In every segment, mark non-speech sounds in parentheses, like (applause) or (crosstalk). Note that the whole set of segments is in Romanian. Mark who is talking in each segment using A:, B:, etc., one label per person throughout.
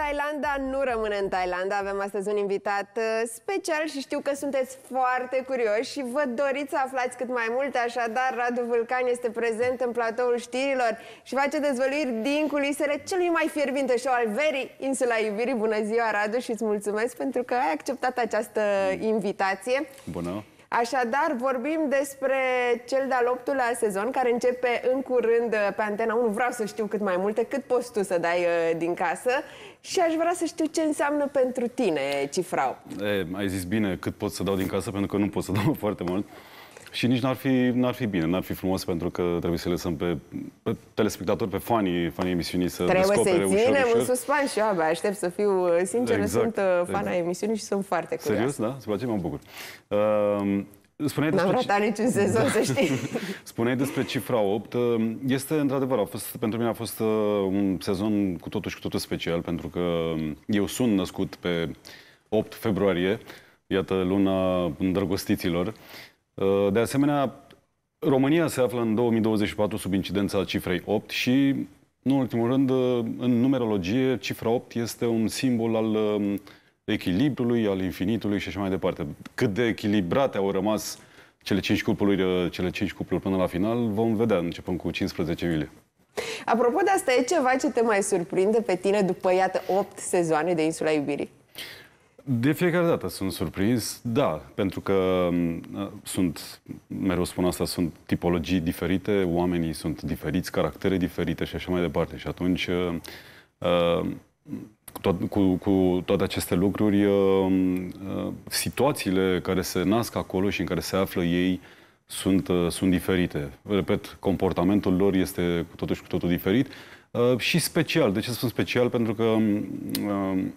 A: Thailanda nu rămâne în Thailanda, avem astăzi un invitat uh, special și știu că sunteți foarte curioși și vă doriți să aflați cât mai multe, așadar Radu Vulcan este prezent în platoul știrilor și face dezvăluiri din culisele celui mai fierbinte show al verii, Insula Iubirii. Bună ziua, Radu, și îți mulțumesc pentru că ai acceptat această invitație. Bună! Așadar, vorbim despre cel de-al optulea sezon, care începe în curând uh, pe Antena 1. Vreau să știu cât mai multe, cât poți tu să dai uh, din casă și aș vrea să știu ce înseamnă pentru tine cifrau.
B: E, ai zis bine cât pot să dau din casă, pentru că nu pot să (laughs) dau foarte mult. Și nici n-ar fi, n-ar fi bine, n-ar fi frumos pentru că trebuie să lăsăm pe, pe telespectatori, pe fanii, fanii emisiunii să trebuie descopere să i ținem în
A: suspans și eu abia aștept să fiu uh, sincer, exact, sunt uh, exact. fana emisiunii și sunt foarte curioasă. Serios,
B: da? Se place? Mă bucur. Uh, Spuneai N-am despre... ratat niciun sezon, da. să știi. (laughs) Spuneai despre cifra 8. Ehm, este, într-adevăr, a fost, pentru mine a fost uh, un sezon cu totul și cu totul special, pentru că um, eu sunt născut pe 8 februarie, iată, luna îndrăgostiților. Uh, de asemenea, România se află în 2024 sub incidența cifrei 8 și, nu în ultimul rând, uh, în numerologie, cifra 8 este un simbol al um, echilibrului, al infinitului și așa mai departe. Cât de echilibrate au rămas cele 5 cupluri, uh, cele 5 cupluri până la final, vom vedea, începând cu 15 iulie.
A: Apropo de asta, e ceva ce te mai surprinde pe tine după, iată, 8 sezoane de Insula Iubirii?
B: De fiecare dată sunt surprins, da, pentru că mm, sunt, mereu spun asta, sunt tipologii diferite, oamenii sunt diferiți, caractere diferite și așa mai departe. Și atunci, cu, to- cu, cu toate aceste lucruri, situațiile care se nasc acolo și în care se află ei sunt, sunt diferite. Repet, comportamentul lor este cu totul și cu totul diferit și special. De ce spun special? Pentru că mm,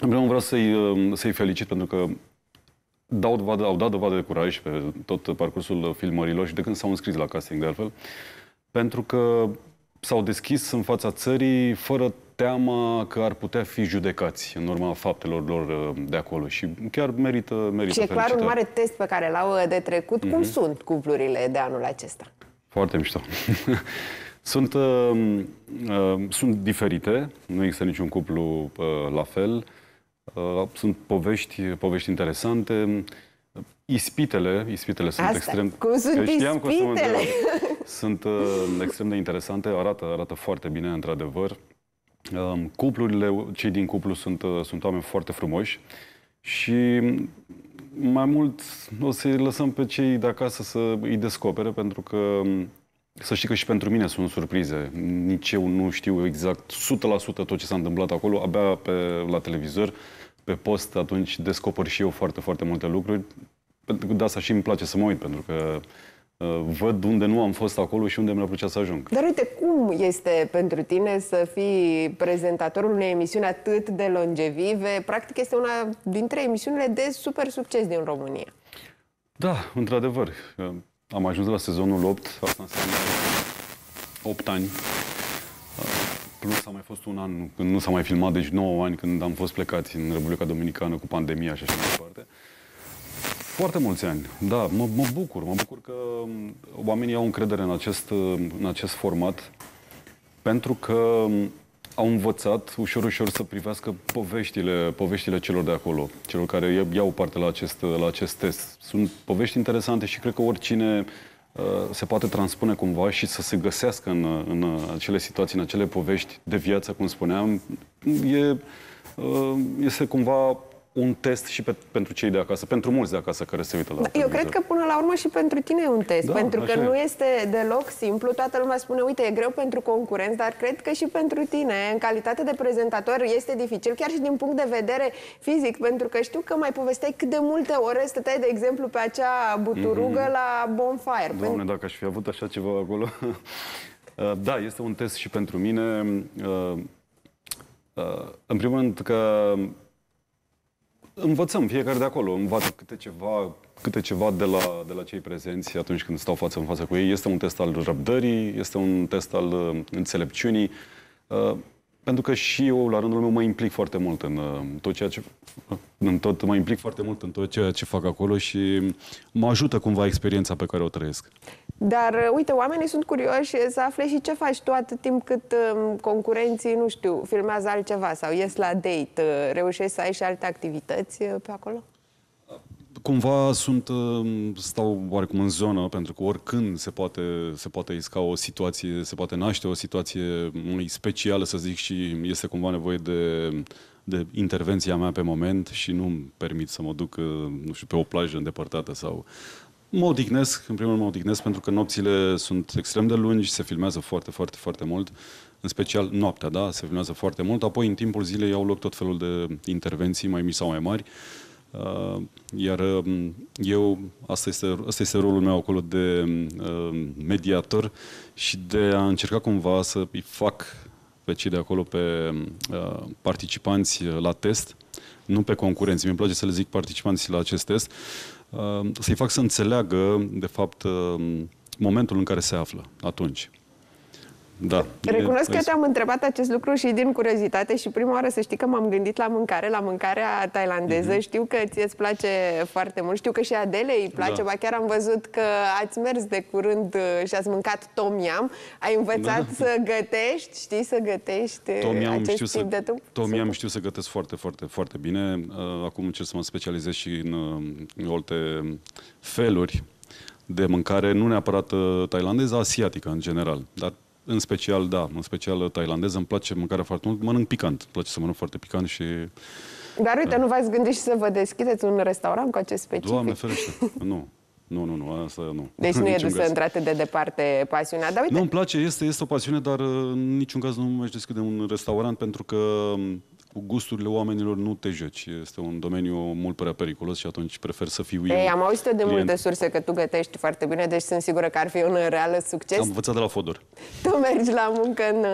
B: în primul vreau să-i, um, să felicit pentru că dau dovadă, au dat dovadă de curaj pe tot parcursul filmărilor și de când s-au înscris la casting, de altfel, pentru că s-au deschis în fața țării fără teama că ar putea fi judecați în urma faptelor lor uh, de acolo și chiar merită, merită Și e clar un mare
A: test pe care l-au uh, de trecut. Mm-hmm. Cum mhm. sunt cuplurile de anul acesta?
B: Foarte mișto. (laughs) sunt, uh, uh, sunt diferite, nu există niciun cuplu uh, la fel. Uh, Uh, sunt povești, povești interesante. Ispitele, ispitele Asta, sunt extrem... Cum sunt că știam ispitele? Că (laughs) sunt, uh, sunt extrem de interesante, arată, arată foarte bine, într-adevăr. Um, cuplurile, cei din cuplu sunt, uh, sunt oameni foarte frumoși și mai mult o să-i lăsăm pe cei de acasă să îi descopere, pentru că um, să știi că și pentru mine sunt surprize. Nici eu nu știu exact 100% tot ce s-a întâmplat acolo. Abia pe, la televizor, pe post, atunci descoper și eu foarte, foarte multe lucruri. Pentru că de asta și îmi place să mă uit, pentru că ă, văd unde nu am fost acolo și unde mi-a plăcea să ajung.
A: Dar uite, cum este pentru tine să fii prezentatorul unei emisiuni atât de longevive? Practic este una dintre emisiunile de super succes din România.
B: Da, într-adevăr. Ă, am ajuns la sezonul 8, asta înseamnă 8 ani. Plus a mai fost un an când nu s-a mai filmat, deci 9 ani când am fost plecați în Republica Dominicană cu pandemia și așa mai departe. Foarte mulți ani, da, mă, mă bucur, mă bucur că um, oamenii au încredere în acest, în acest format, pentru că um, au învățat ușor, ușor să privească poveștile, poveștile celor de acolo, celor care iau parte la acest, la acest test. Sunt povești interesante și cred că oricine uh, se poate transpune cumva și să se găsească în, în acele situații, în acele povești de viață, cum spuneam, e, uh, este cumva un test și pe, pentru cei de acasă, pentru mulți de acasă care se uită la da, Eu cred că
A: până la urmă și pentru tine e un test, da, pentru că e. nu este deloc simplu. Toată lumea spune, uite, e greu pentru concurenți, dar cred că și pentru tine, în calitate de prezentator, este dificil, chiar și din punct de vedere fizic, pentru că știu că mai povesteai cât de multe ore stăteai, de exemplu, pe acea buturugă mm-hmm. la bonfire. Doamne,
B: pentru... dacă aș fi avut așa ceva acolo... (laughs) Uh, da, este un test și pentru mine. Uh, uh, în primul rând că Învățăm fiecare de acolo, învață câte ceva, câte ceva de, la, de la cei prezenți atunci când stau față în față cu ei. Este un test al răbdării, este un test al uh, înțelepciunii, uh, pentru că și eu, la rândul meu, mă implic foarte mult în uh, tot ceea ce... Uh, în tot, mă implic foarte mult în tot ceea ce fac acolo și mă ajută cumva experiența pe care o trăiesc.
A: Dar, uh, uite, oamenii sunt curioși să afle și ce faci tu atât timp cât um, concurenții, nu știu, filmează altceva sau ies la date, uh, reușești să ai și alte activități uh, pe acolo?
B: Cumva sunt, um, stau oarecum în zonă, pentru că oricând se poate, se poate isca o situație, se poate naște o situație unui specială, să zic, și este cumva nevoie de de intervenția mea pe moment și nu-mi permit să mă duc, nu știu, pe o plajă îndepărtată sau Mă odihnesc, în primul rând mă odihnesc pentru că nopțile sunt extrem de lungi, se filmează foarte, foarte, foarte mult, în special noaptea, da, se filmează foarte mult, apoi în timpul zilei au loc tot felul de intervenții mai mici sau mai mari, uh, iar um, eu, asta este, asta este rolul meu acolo de uh, mediator și de a încerca cumva să îi fac pe cei de acolo, pe uh, participanți la test, nu pe concurenți. Mi-e place să le zic participanții la acest test, să-i fac să înțeleagă, de fapt, um, momentul în care se află atunci.
A: Da. Recunosc că te-am întrebat acest lucru și din curiozitate și prima oară să știi că m-am gândit la mâncare, la mâncarea tailandeză. Mm-hmm. Știu că ție îți place foarte mult, știu că și Adele îi place, da. ba chiar am văzut că ați mers de curând uh, și ați mâncat tom yam. Ai învățat da. să gătești, știi să gătești uh, tom yam acest știu tip să, de tu?
B: Tom yam știu să gătesc foarte, foarte, foarte bine. Uh, acum încerc să mă specializez și în, în alte feluri de mâncare, nu neapărat tailandeză, asiatică în general, dar în special, da, în special tailandeză. Îmi place mâncarea foarte mult. Mănânc picant. Îmi place să mănânc foarte picant și...
A: Dar uite, da. nu v-ați gândit și să vă deschideți un restaurant cu acest specific?
B: Doamne ferește, nu. Nu, nu, nu, asta nu. Deci (laughs) nu e dusă într
A: atât de departe pasiunea. Dar uite... Nu,
B: îmi place, este, este o pasiune, dar în niciun caz nu mai aș deschide un restaurant pentru că cu gusturile oamenilor nu te joci. Este un domeniu mult prea periculos și atunci prefer să fiu Ei, eu. Am auzit de client. multe surse
A: că tu gătești foarte bine, deci sunt sigură că ar fi un real succes. Am
B: învățat de la Fodor.
A: Tu mergi la muncă în uh,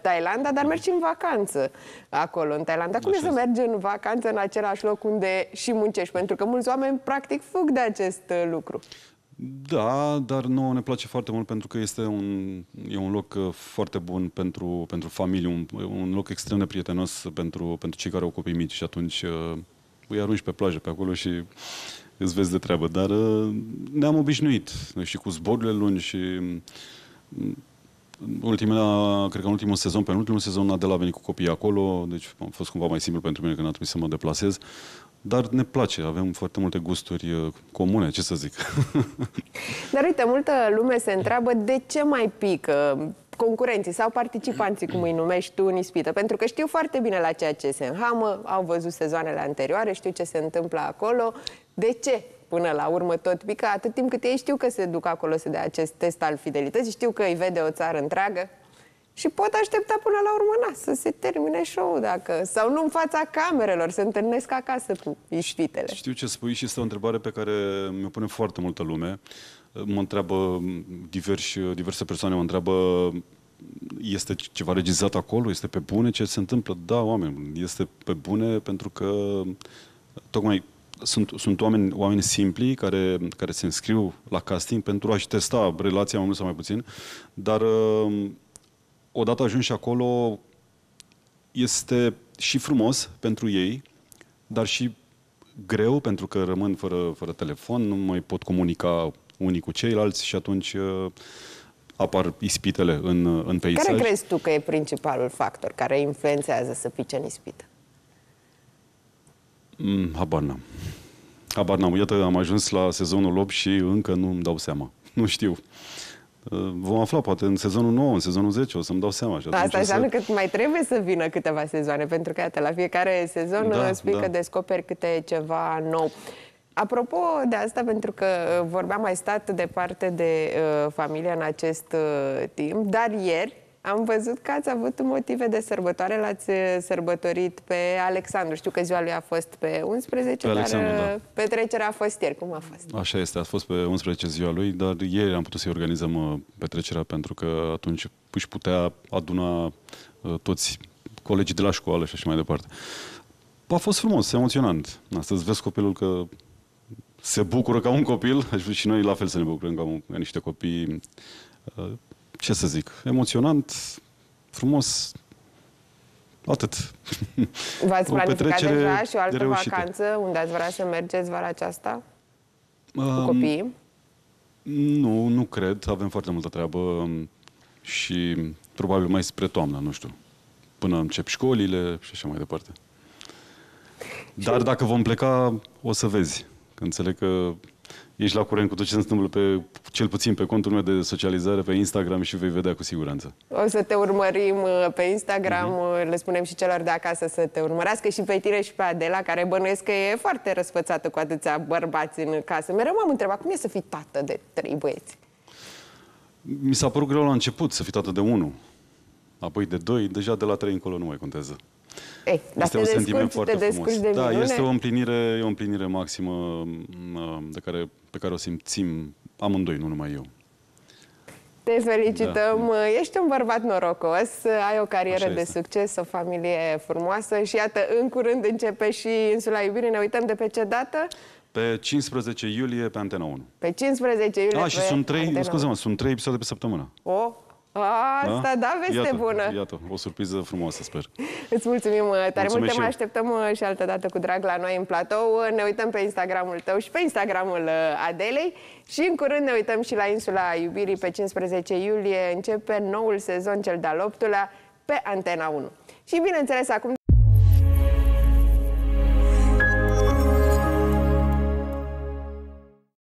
A: Thailanda, dar mergi în vacanță acolo, în Thailanda. Cum Așa e să mergi în vacanță în același loc unde și muncești? Pentru că mulți oameni practic fug de acest uh, lucru.
B: Da, dar nouă ne place foarte mult pentru că este un, e un loc uh, foarte bun pentru, pentru familie, un, un loc extrem de prietenos pentru, pentru cei care au copii mici și atunci uh, îi arunci pe plajă pe acolo și îți vezi de treabă. Dar uh, ne-am obișnuit și cu zborurile lungi și mm, ultimele, cred că în ultimul sezon, pe ultimul sezon, Adela a venit cu copiii acolo, deci a fost cumva mai simplu pentru mine că n-a trebuit să mă deplasez. Dar ne place, avem foarte multe gusturi uh, comune, ce să zic.
A: (laughs) Dar uite, multă lume se întreabă de ce mai pică concurenții sau participanții, cum îi numești tu, în ispită. Pentru că știu foarte bine la ceea ce se înhamă, au văzut sezoanele anterioare, știu ce se întâmplă acolo. De ce până la urmă tot pică, atât timp cât ei știu că se duc acolo să dea acest test al fidelității, știu că îi vede o țară întreagă și pot aștepta până la urmă na, să se termine show dacă... Sau nu în fața camerelor, se întâlnesc acasă cu ișfitele.
B: Știu ce spui și este o întrebare pe care mi-o pune foarte multă lume. Mă întreabă diversi, diverse persoane, mă întreabă este ceva regizat acolo? Este pe bune? Ce se întâmplă? Da, oameni, este pe bune pentru că tocmai sunt, sunt oameni, oameni simpli care, care se înscriu la casting pentru a-și testa relația mai mult sau mai puțin, dar uh, odată ajunși acolo este și frumos pentru ei, dar și greu pentru că rămân fără, fără telefon, nu mai pot comunica unii cu ceilalți și atunci uh, apar ispitele în, în peisaj. Care crezi
A: tu că e principalul factor care influențează să fii în ispită?
B: Mm, habar n-am. Habar n-am. Iată, am ajuns la sezonul 8 și încă nu îmi dau seama. (laughs) Nu știu. Uh, vom afla, poate în sezonul 9, în sezonul 10, o să-mi dau seama. Și da, asta înseamnă
A: să... că mai trebuie să vină câteva sezoane, pentru că, iată, la fiecare sezon da, uh, spui da. că descoperi câte ceva nou. Apropo de asta, pentru că uh, vorbeam, mai stat departe de uh, familia în acest uh, timp, dar ieri am văzut că ați avut motive de sărbătoare, l-ați eh, sărbătorit pe Alexandru. Știu că ziua lui a fost pe 11, pe dar eh, da. petrecerea a fost ieri. Cum a fost?
B: Așa este, a fost pe 11 ziua lui, dar ieri am putut să-i organizăm eh, petrecerea pentru că atunci își putea aduna toți colegii de la școală și așa mai departe. A fost frumos, emoționant. Astăzi vezi copilul că se bucură ca un copil și noi la fel să ne bucurăm ca, un, ca niște copii ce să zic, emoționant, frumos, atât. V-ați (laughs) o planificat deja și o altă de reușită. vacanță
A: unde ați vrea să mergeți vara aceasta? Um, cu copiii?
B: Nu, nu cred. Avem foarte multă treabă și probabil mai spre toamnă, nu știu. Până încep școlile și așa mai departe. Dar dacă vom pleca, o să vezi. Că înțeleg că ești la curent cu tot ce se întâmplă pe cel puțin pe contul meu de socializare pe Instagram și vei vedea cu siguranță.
A: O să te urmărim uh, pe Instagram, mm-hmm. le spunem și celor de acasă să te urmărească și pe tine și pe Adela, care bănuiesc că e foarte răsfățată cu atâția bărbați în casă. Mereu m-am întrebat cum e să fii tată de trei băieți.
B: Mi s-a părut greu la început să fii tată de unul, apoi de doi, deja de la trei încolo nu mai contează.
A: Ei, dar este un descurci, sentiment foarte frumos. De da, este o
B: împlinire, e o împlinire maximă mm, de care, pe care o simțim amândoi, nu numai eu.
A: Te felicităm! Da. da. Ești un bărbat norocos, ai o carieră de succes, o familie frumoasă și iată, în curând începe și Insula Iubirii. Ne uităm de pe ce dată?
B: Pe 15 iulie pe Antena 1.
A: Pe 15 iulie A, ah, și sunt trei, scuze-mă,
B: sunt trei episoade pe săptămână.
A: O, oh, Asta, da, da veste iată, bună!
B: Iată, o surpriză frumoasă, sper.
A: Îți mulțumim uh, tare Mulțumesc mult, te mai așteptăm uh, și altă dată cu drag la noi în platou. Uh, ne uităm pe Instagramul tău și pe Instagramul Adelei și în curând ne uităm și la Insula Iubirii. Pe 15 iulie începe noul sezon, cel de-al 8-lea, pe Antena 1. Și bineînțeles, acum